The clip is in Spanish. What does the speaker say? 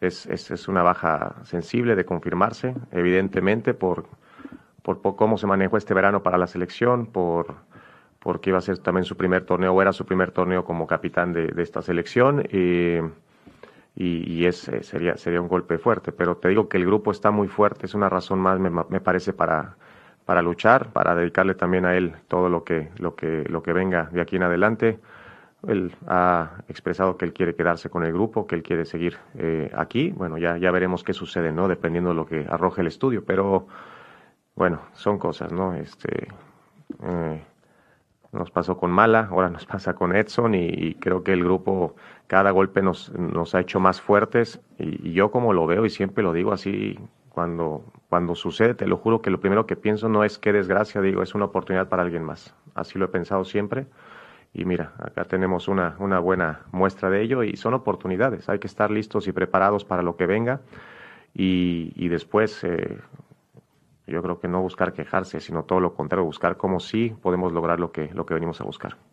es, es, una baja sensible de confirmarse, evidentemente, por, por, cómo se manejó este verano para la selección, por porque iba a ser también su primer torneo, o era su primer torneo como capitán de, esta selección. Y, ese eh, sería, sería un golpe fuerte. Pero te digo que el grupo está muy fuerte, es una razón más, me, me parece, para, para luchar, para dedicarle también a él todo lo que, lo que, lo que venga de aquí en adelante. Él ha expresado que él quiere quedarse con el grupo, que él quiere seguir eh, aquí. Bueno, ya, ya veremos qué sucede, ¿no? Dependiendo de lo que arroje el estudio. Pero, bueno, son cosas, ¿no? Este, eh, nos pasó con Mala, ahora nos pasa con Edson y, creo que el grupo, cada golpe nos, nos ha hecho más fuertes. Y, y, yo como lo veo y siempre lo digo así, cuando, cuando sucede, te lo juro que lo primero que pienso no es qué desgracia, digo, es una oportunidad para alguien más. Así lo he pensado siempre. Y mira, acá tenemos una, una buena muestra de ello y son oportunidades. Hay que estar listos y preparados para lo que venga y, después eh, yo creo que no buscar quejarse, sino todo lo contrario, buscar cómo sí podemos lograr lo que, lo que venimos a buscar.